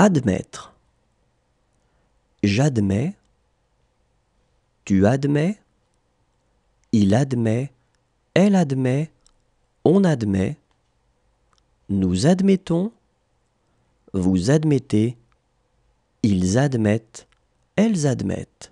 Admettre. J'admets. Tu admets. Il admet. Elle admet. On admet. Nous admettons. Vous admettez. Ils admettent. Elles admettent.